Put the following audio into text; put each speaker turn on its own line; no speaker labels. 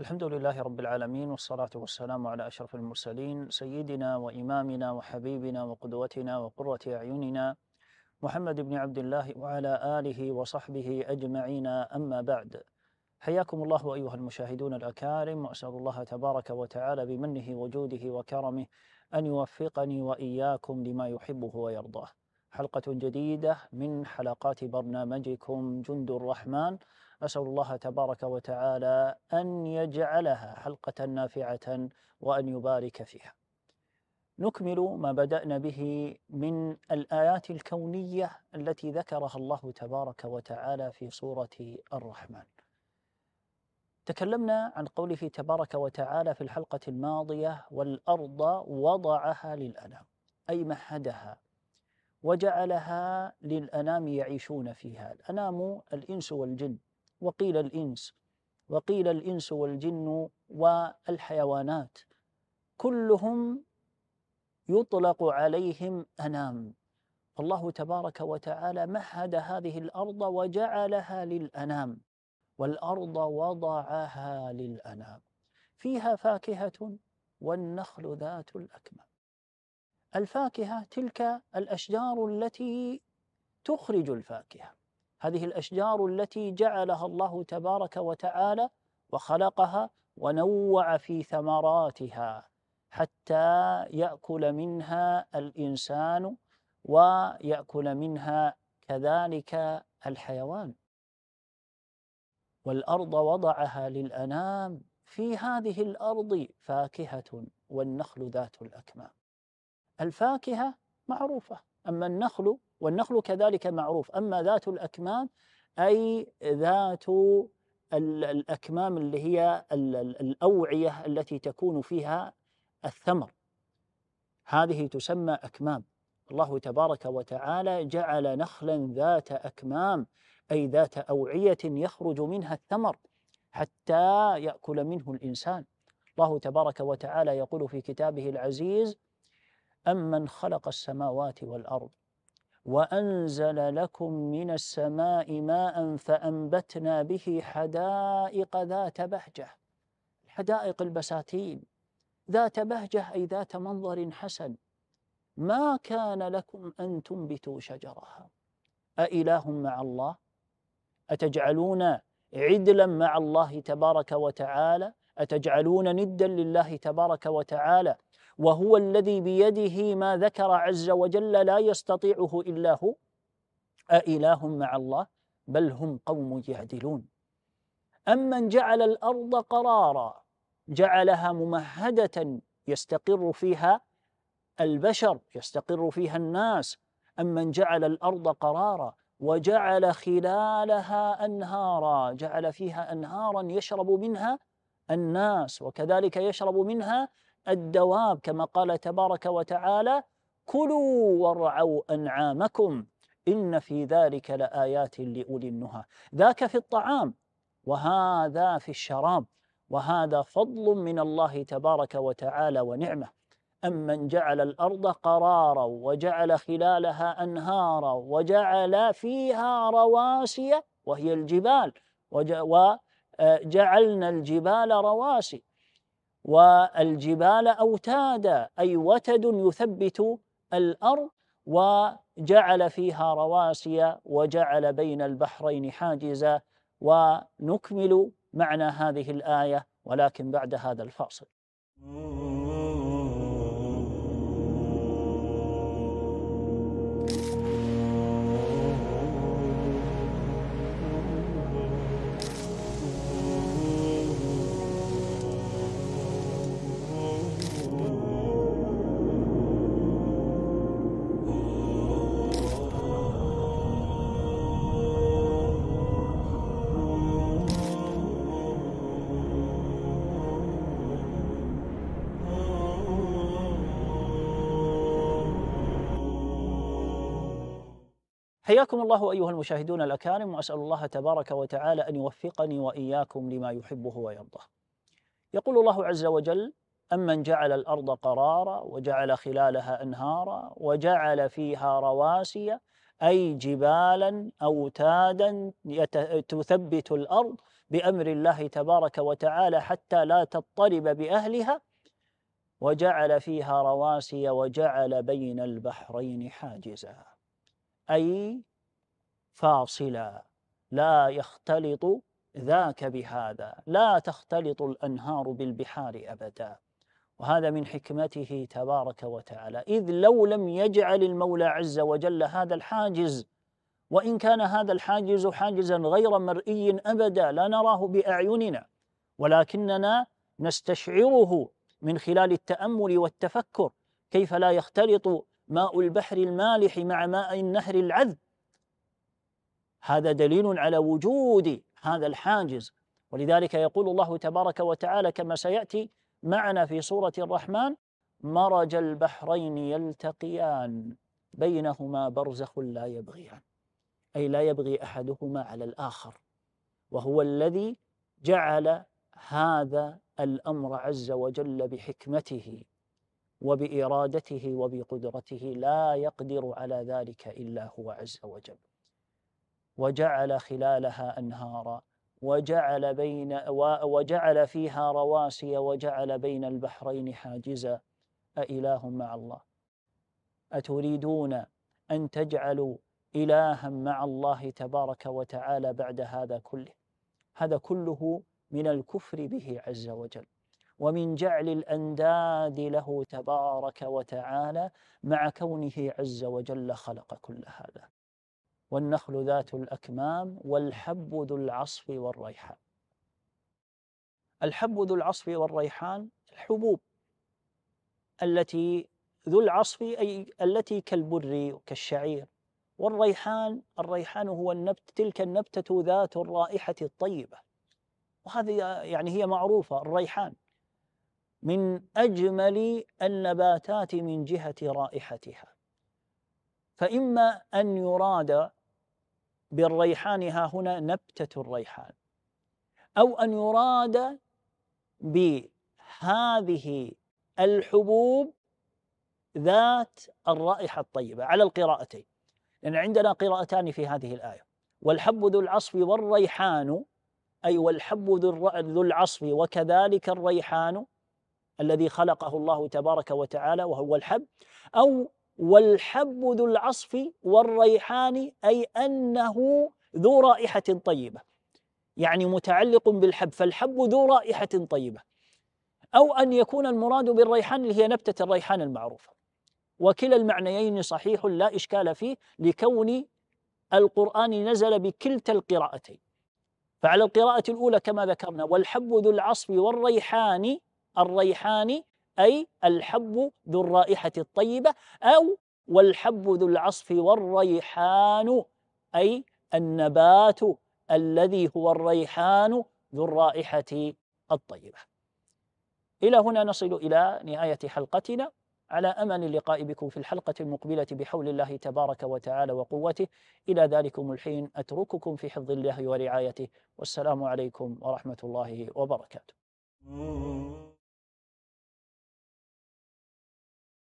الحمد لله رب العالمين والصلاة والسلام على أشرف المرسلين سيدنا وإمامنا وحبيبنا وقدوتنا وقرة أعيننا محمد بن عبد الله وعلى آله وصحبه أجمعين أما بعد حياكم الله أيها المشاهدون الأكارم وأسأل الله تبارك وتعالى بمنه وجوده وكرمه أن يوفقني وإياكم لما يحبه ويرضاه حلقة جديدة من حلقات برنامجكم جند الرحمن أسأل الله تبارك وتعالى أن يجعلها حلقة نافعة وأن يبارك فيها نكمل ما بدأنا به من الآيات الكونية التي ذكرها الله تبارك وتعالى في سورة الرحمن تكلمنا عن قوله تبارك وتعالى في الحلقة الماضية والأرض وضعها للأنام أي مهدها وجعلها للأنام يعيشون فيها الأنام الإنس والجن وقيل الإنس وقيل الإنس والجن والحيوانات كلهم يطلق عليهم أنام فالله تبارك وتعالى مهد هذه الأرض وجعلها للأنام والأرض وضعها للأنام فيها فاكهة والنخل ذات الأكمام الفاكهة تلك الأشجار التي تخرج الفاكهة هذه الأشجار التي جعلها الله تبارك وتعالى وخلقها ونوع في ثمراتها حتى يأكل منها الإنسان ويأكل منها كذلك الحيوان والأرض وضعها للأنام في هذه الأرض فاكهة والنخل ذات الأكمام الفاكهة معروفة أما النخل والنخل كذلك معروف أما ذات الأكمام أي ذات الأكمام اللي هي الأوعية التي تكون فيها الثمر هذه تسمى أكمام الله تبارك وتعالى جعل نخلا ذات أكمام أي ذات أوعية يخرج منها الثمر حتى يأكل منه الإنسان الله تبارك وتعالى يقول في كتابه العزيز أمن خلق السماوات والأرض وأنزل لكم من السماء ماء فأنبتنا به حدائق ذات بهجة حدائق البساتين ذات بهجة أي ذات منظر حسن ما كان لكم أن تنبتوا شجرها أإله مع الله أتجعلون عدلا مع الله تبارك وتعالى أتجعلون ندا لله تبارك وتعالى وهو الذي بيده ما ذكر عز وجل لا يستطيعه إلا هو أإله مع الله بل هم قوم يعدلون أمن جعل الأرض قرارا جعلها ممهدة يستقر فيها البشر يستقر فيها الناس أمن جعل الأرض قرارا وجعل خلالها أنهارا جعل فيها أنهارا يشرب منها الناس وكذلك يشرب منها الدواب كما قال تبارك وتعالى كلوا وارعوا انعامكم ان في ذلك لايات لاولي النهى ذاك في الطعام وهذا في الشراب وهذا فضل من الله تبارك وتعالى ونعمه امن جعل الارض قرارا وجعل خلالها انهارا وجعل فيها رواسي وهي الجبال آه، جعلنا الجبال رواسي والجبال أوتادا أي وتد يثبت الأرض وجعل فيها رواسي وجعل بين البحرين حاجزا ونكمل معنى هذه الآية ولكن بعد هذا الفاصل. حياكم الله أيها المشاهدون الأكارم وأسأل الله تبارك وتعالى أن يوفقني وإياكم لما يحبه ويرضاه يقول الله عز وجل أمن جعل الأرض قرارا وجعل خلالها أنهارا وجعل فيها رواسي أي جبالا أوتادا تثبت الأرض بأمر الله تبارك وتعالى حتى لا تضطرب بأهلها وجعل فيها رواسي وجعل بين البحرين حاجزا أي فاصلا لا يختلط ذاك بهذا لا تختلط الأنهار بالبحار أبدا وهذا من حكمته تبارك وتعالى إذ لو لم يجعل المولى عز وجل هذا الحاجز وإن كان هذا الحاجز حاجزا غير مرئي أبدا لا نراه بأعيننا ولكننا نستشعره من خلال التأمل والتفكر كيف لا يختلط ماء البحر المالح مع ماء النهر العذب هذا دليل على وجود هذا الحاجز ولذلك يقول الله تبارك وتعالى كما سياتي معنا في سوره الرحمن مرج البحرين يلتقيان بينهما برزخ لا يبغيان اي لا يبغي احدهما على الاخر وهو الذي جعل هذا الامر عز وجل بحكمته وبإرادته وبقدرته لا يقدر على ذلك إلا هو عز وجل وجعل خلالها أنهارا وجعل بين وجعل فيها رواسي وجعل بين البحرين حاجزا أإله مع الله أتريدون أن تجعلوا إلها مع الله تبارك وتعالى بعد هذا كله هذا كله من الكفر به عز وجل ومن جعل الأنداد له تبارك وتعالى مع كونه عز وجل خلق كل هذا والنخل ذات الأكمام والحب ذو العصف والريحان الحب ذو العصف والريحان الحبوب التي ذو العصف أي التي كالبر وكالشعير والريحان الريحان هو النبت تلك النبتة ذات الرائحة الطيبة وهذه يعني هي معروفة الريحان من أجمل النباتات من جهة رائحتها فإما أن يراد بالريحان ها هنا نبتة الريحان أو أن يراد بهذه الحبوب ذات الرائحة الطيبة على القراءتين لأن يعني عندنا قراءتان في هذه الآية والحب ذو العصف والريحان أي والحب ذو العصف وكذلك الريحان الذي خلقه الله تبارك وتعالى وهو الحب أو والحب ذو العصف والريحان أي أنه ذو رائحة طيبة يعني متعلق بالحب فالحب ذو رائحة طيبة أو أن يكون المراد بالريحان اللي هي نبتة الريحان المعروفة وكلا المعنيين صحيح لا إشكال فيه لكون القرآن نزل بكلتا القراءتين فعلى القراءة الأولى كما ذكرنا والحب ذو العصف والريحان الريحان أي الحب ذو الرائحة الطيبة أو والحب ذو العصف والريحان أي النبات الذي هو الريحان ذو الرائحة الطيبة إلى هنا نصل إلى نهاية حلقتنا على أمل اللقاء بكم في الحلقة المقبلة بحول الله تبارك وتعالى وقوته إلى ذلكم الحين أترككم في حفظ الله ورعايته والسلام عليكم ورحمة الله وبركاته mm.